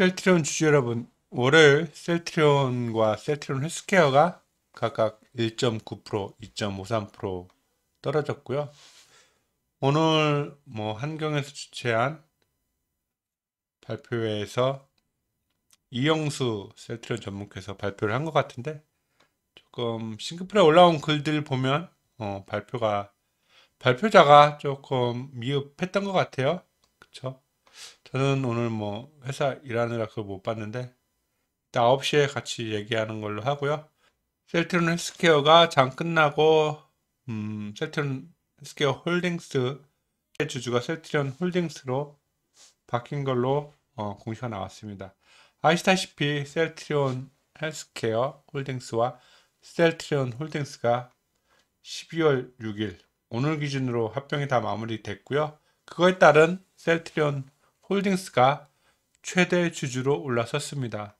셀트리온 주주 여러분, 월요일 셀트리온과 셀트리온 헬스케어가 각각 1.9%, 2.53% 떨어졌고요. 오늘 뭐 한경에서 주최한 발표회에서 이영수 셀트리온 전문께서 발표를 한 것 같은데 조금 싱크플에 올라온 글들 보면 어, 발표가 발표자가 조금 미흡했던 것 같아요. 그렇죠? 저는 오늘 뭐 회사 일하느라 그걸 못 봤는데 이따 9시에 같이 얘기하는 걸로 하고요. 셀트론 헬스케어가 장 끝나고 음, 셀트론 헬스케어 홀딩스 주주가 셀트리온 홀딩스로 바뀐 걸로 어, 공시가 나왔습니다. 아시다시피 셀트리온 헬스케어 홀딩스와 셀트리온 홀딩스가 12월 6일 오늘 기준으로 합병이 다 마무리됐고요. 그거에 따른 셀트리온 홀딩스가 최대 주주로 올라섰습니다.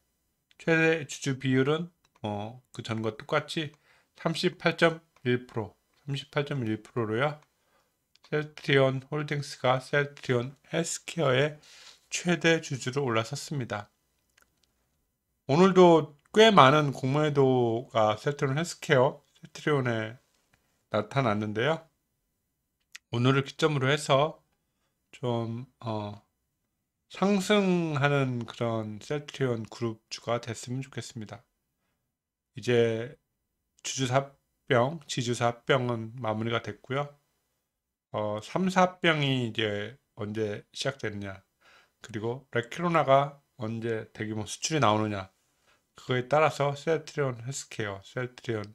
최대 주주 비율은 어, 그 전과 똑같이 38.1% 38.1%로요. 셀트리온 홀딩스가 셀트리온 헬스케어의 최대 주주로 올라섰습니다. 오늘도 꽤 많은 공매도가 셀트리온 헬스케어 셀트리온에 나타났는데요. 오늘을 기점으로 해서 좀 어, 상승하는 그런 셀트리온 그룹주가 됐으면 좋겠습니다. 이제 주주사병, 지주사병은 마무리가 됐고요. 어, 3사병이 이제 언제 시작됐냐 그리고 레키로나가 언제 대규모 수출이 나오느냐 그거에 따라서 셀트리온 헬스케어, 셀트리온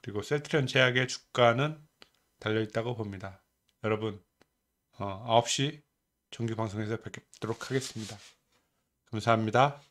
그리고 셀트리온 제약의 주가는 달려있다고 봅니다. 여러분 어, 9시 정규 방송에서 뵙도록 하겠습니다. 감사합니다.